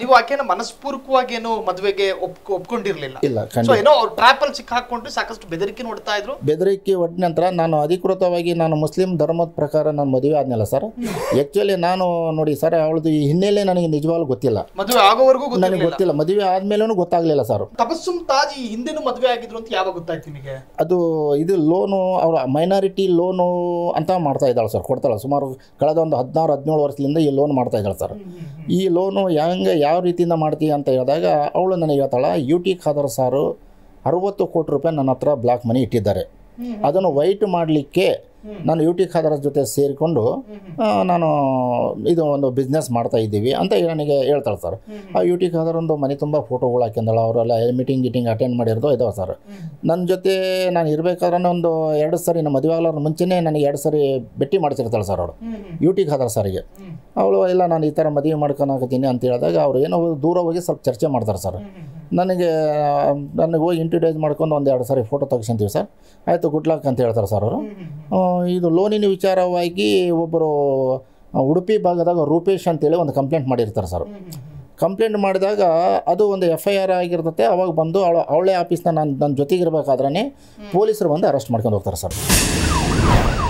ನೀವು ಆಕೆನ ಮನಸ್ಪೂರ್ವಕವಾಗಿ ಏನು ಮದುವೆಗೆ ಒಪ್ಕೊಂಡಿರ್ಲಿಲ್ಲ ಇಲ್ಲ ಏನೋ ಅವ್ರು ಟ್ರಾಪಲ್ ಸಿಕ್ಕಾಕೊಂಡು ಸಾಕಷ್ಟು ಬೆದರಿಕೆ ನೋಡ್ತಾ ಇದ್ರು ಬೆದರಿಕೆ ಒಟ್ಟ ನಂತರ ನಾನು ಅಧಿಕೃತವಾಗಿ ನಾನು ಮುಸ್ಲಿಂ ಧರ್ಮದ ಪ್ರಕಾರ ನಾನು ಮದುವೆ ಆದ್ನಲ್ಲ ಸರ್ ಆಕ್ಚುಲಿ ನಾನು ನೋಡಿ ಸರ್ ಅವಳದು ಈ ಹಿನ್ನೆಲೆ ನನಗೆ ನಿಜವಾಗ್ಲೂ ಗೊತ್ತಿಲ್ಲ ಮದುವೆ ಆಗೋವರೆಗೂ ನನಗೆ ಗೊತ್ತಿಲ್ಲ ಮದುವೆ ಆದ್ಮೇಲೂ ಗೊತ್ತಾಗ್ಲಿಲ್ಲ ಸರ್ ತಪಸ್ಸುಮ್ ತಾಜ್ ಈ ಹಿಂದೆನೂ ಮದುವೆ ಆಗಿದ್ರು ಅಂತ ಯಾವಾಗ ಗೊತ್ತಾಯ್ತು ನಿಮಗೆ ಅದು ಇದು ಲೋನು ಅವರ ಮೈನಾರಿಟಿ ಲೋನು ಅಂತ ಮಾಡ್ತಾ ಇದ್ದಾಳೆ ಸರ್ ಕೊಡ್ತಾಳೆ ಸುಮಾರು ಕಳೆದ ಒಂದು ಹದಿನಾರು ಹದಿನೇಳು ವರ್ಷದಿಂದ ಈ ಲೋನ್ ಮಾಡ್ತಾ ಇದ್ದಾಳೆ ಸರ್ ಈ ಲೋನು ಹೆಂಗೆ ಯಾವ ರೀತಿಯಿಂದ ಮಾಡ್ತೀಯ ಅಂತ ಹೇಳಿದಾಗ ಅವಳು ನನಗೆ ಹೇಳ್ತಾಳೆ ಯು ಟಿ ಖಾದರ್ ಸಾರು ಅರುವತ್ತು ಕೋಟಿ ರೂಪಾಯಿ ನನ್ನ ಹತ್ರ ಬ್ಲ್ಯಾಕ್ ಮನಿ ಇಟ್ಟಿದ್ದಾರೆ ಅದನ್ನು ವೈಟ್ ಮಾಡಲಿಕ್ಕೆ ನಾನು ಯು ಟಿ ಜೊತೆ ಸೇರಿಕೊಂಡು ನಾನು ಇದು ಒಂದು ಬಿಸ್ನೆಸ್ ಮಾಡ್ತಾ ಇದ್ದೀವಿ ಅಂತ ನನಗೆ ಹೇಳ್ತಾಳೆ ಸರ್ ಆ ಯು ಟಿ ಖಾದರ್ ಒಂದು ಮನೆ ತುಂಬ ಫೋಟೋಗಳು ಹಾಕೊಂಡಳ ಅವರೆಲ್ಲ ಮೀಟಿಂಗ್ ಗೀಟಿಂಗ್ ಅಟೆಂಡ್ ಮಾಡಿರೋದು ಇದಾವೆ ಸರ್ ನನ್ನ ಜೊತೆ ನಾನು ಇರಬೇಕಾದ್ರೆ ಒಂದು ಎರಡು ಸರಿ ನಮ್ಮ ಮದುವೆ ಮುಂಚೆನೇ ನನಗೆ ಎರಡು ಸರಿ ಭೇಟಿ ಮಾಡಿಸಿರ್ತಾಳೆ ಸರ್ ಅವರು ಯು ಟಿ ಖಾದರ್ ಸರ್ಗೆ ಅವಳು ಎಲ್ಲ ನಾನು ಈ ಥರ ಮದುವೆ ಮಾಡ್ಕೊಳಕತ್ತೀನಿ ಅಂತ ಹೇಳಿದಾಗ ಅವ್ರು ಏನೋ ದೂರ ಹೋಗಿ ಸ್ವಲ್ಪ ಚರ್ಚೆ ಮಾಡ್ತಾರೆ ಸರ್ ನನಗೆ ನನಗೆ ಹೋಗಿ ಇಂಟ್ರಡ್ಯೂಸ್ ಮಾಡ್ಕೊಂಡು ಒಂದು ಎರಡು ಸಾರಿ ಫೋಟೋ ತೆಗೆಸಂತೀವಿ ಸರ್ ಆಯಿತು ಗುಡ್ ಲಕ್ ಅಂತ ಹೇಳ್ತಾರೆ ಸರ್ ಅವರು ಇದು ಲೋನಿನ ವಿಚಾರವಾಗಿ ಒಬ್ಬರು ಉಡುಪಿ ಭಾಗದಾಗ ರೂಪೇಶ್ ಅಂತೇಳಿ ಒಂದು ಕಂಪ್ಲೇಂಟ್ ಮಾಡಿರ್ತಾರೆ ಸರ್ ಕಂಪ್ಲೇಂಟ್ ಮಾಡಿದಾಗ ಅದು ಒಂದು ಎಫ್ ಐ ಆರ್ ಆಗಿರ್ತತೆ ಅವಾಗ ಬಂದು ಅವಳ ಅವಳೆ ಆಫೀಸ್ನ ನಾನು ನನ್ನ ಜೊತೆಗಿರ್ಬೇಕಾದ್ರೆ ಪೊಲೀಸರು ಬಂದು ಅರೆಸ್ಟ್ ಮಾಡ್ಕೊಂಡು ಹೋಗ್ತಾರೆ ಸರ್